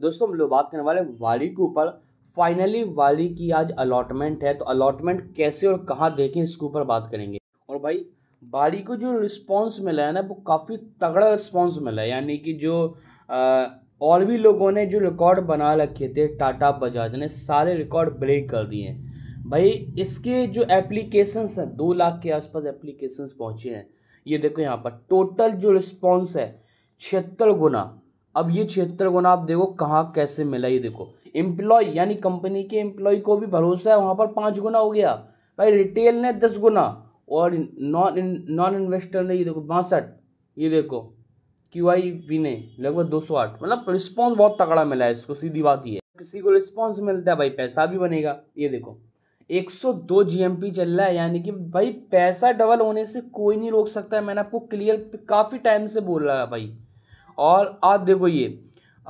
दोस्तों हम लोग बात करने वाले वाली के ऊपर फाइनली वाली की आज अलॉटमेंट है तो अलॉटमेंट कैसे और कहाँ देखें इसके ऊपर बात करेंगे और भाई वारी को जो रिस्पॉन्स मिला है ना वो काफ़ी तगड़ा रिस्पॉन्स मिला है यानी कि जो आ, और भी लोगों ने जो रिकॉर्ड बना रखे थे टाटा बजाज ने सारे रिकॉर्ड ब्रेक कर दिए हैं भाई इसके जो एप्लीकेशंस हैं दो लाख के आसपास एप्लीकेशंस पहुँचे हैं ये देखो यहाँ पर टोटल जो रिस्पॉन्स है छिहत्तर गुना अब ये छिहत्तर गुना आप देखो कहाँ कैसे मिला ये देखो एम्प्लॉय यानी कंपनी के एम्प्लॉय को भी भरोसा है वहाँ पर पाँच गुना हो गया भाई रिटेल ने दस गुना और नॉन नॉन इन्वेस्टर ने ये देखो बासठ ये देखो क्यू आई पी ने लगभग दो सौ आठ मतलब रिस्पॉन्स बहुत तगड़ा मिला है इसको सीधी बात ये है किसी को रिस्पॉन्स मिलता है भाई पैसा भी बनेगा ये देखो एक सौ एम पी चल रहा है यानी कि भाई पैसा डबल होने से कोई नहीं रोक सकता है मैंने आपको क्लियर काफ़ी टाइम से बोल रहा है भाई और आज देखो ये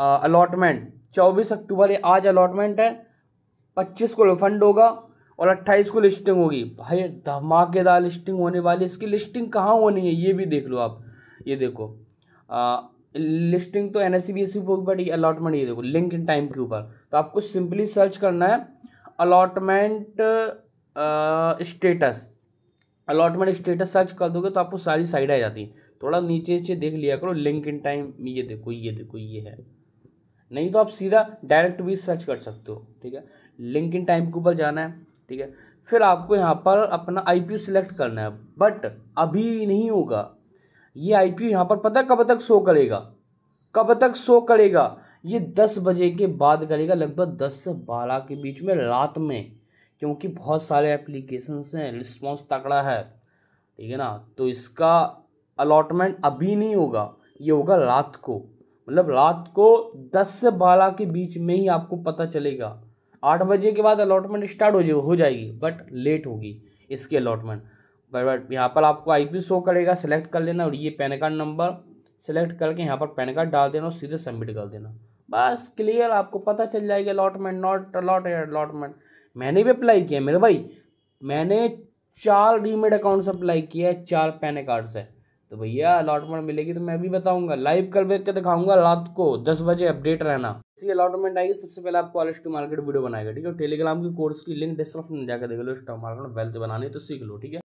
अलॉटमेंट चौबीस अक्टूबर ये आज अलॉटमेंट है पच्चीस को रिफंड होगा और अट्ठाईस को लिस्टिंग होगी भाई धमाकेदार लिस्टिंग होने वाली इसकी लिस्टिंग कहाँ होनी है ये भी देख लो आप ये देखो आ, लिस्टिंग तो N S C B S C but allotment ये देखो लिंक इन टाइम के ऊपर तो आपको सिंपली सर्च करना है allotment status allotment status search कर दोगे तो आपको सारी साइड आ जाती है थोड़ा नीचे नीचे देख लिया करो लिंक इन टाइम ये देखो ये देखो ये है नहीं तो आप सीधा डायरेक्ट भी सर्च कर सकते हो ठीक है लिंक इन टाइम के ऊपर जाना है ठीक है फिर आपको यहाँ पर अपना आई पी सिलेक्ट करना है बट अभी नहीं होगा ये आई पी यहाँ पर पता कब तक शो करेगा कब तक शो करेगा ये दस बजे के बाद करेगा लगभग दस से बारह के बीच में रात में क्योंकि बहुत सारे एप्लीकेशंस हैं रिस्पॉन्स तगड़ा है ठीक है ना तो इसका अलॉटमेंट अभी नहीं होगा ये होगा रात को मतलब रात को दस से बारह के बीच में ही आपको पता चलेगा आठ बजे के बाद अलॉटमेंट स्टार्ट हो जाए हो जाएगी बट लेट होगी इसकी अलॉटमेंट बट यहाँ पर आपको आईपी शो करेगा सिलेक्ट कर लेना और ये पैन कार्ड नंबर सेलेक्ट करके यहाँ पर पैन कार्ड डाल देना और सीधे सबमिट कर देना बस क्लियर आपको पता चल जाएगा अलॉटमेंट नॉट अलॉट अलॉटमेंट मैंने भी अप्लाई किया मेरे भाई मैंने चार डीमेड अकाउंट से अप्लाई किया है चार पैन कार्ड से तो भैया अलाटमेंट मिलेगी तो मैं भी बताऊंगा लाइव कर के दिखाऊंगा रात को दस बजे अपडेट रहना इसी अलाटमेंट आएगी सबसे पहले आप कॉलेज टू मार्केट वीडियो बनाएगा ठीक है टेलीग्राम के कोर्स की लिंक डिस्क्रिप्शन में जाकर देख लो स्टॉक मार्केट वेल्थ बनानी तो सीख लो ठीक है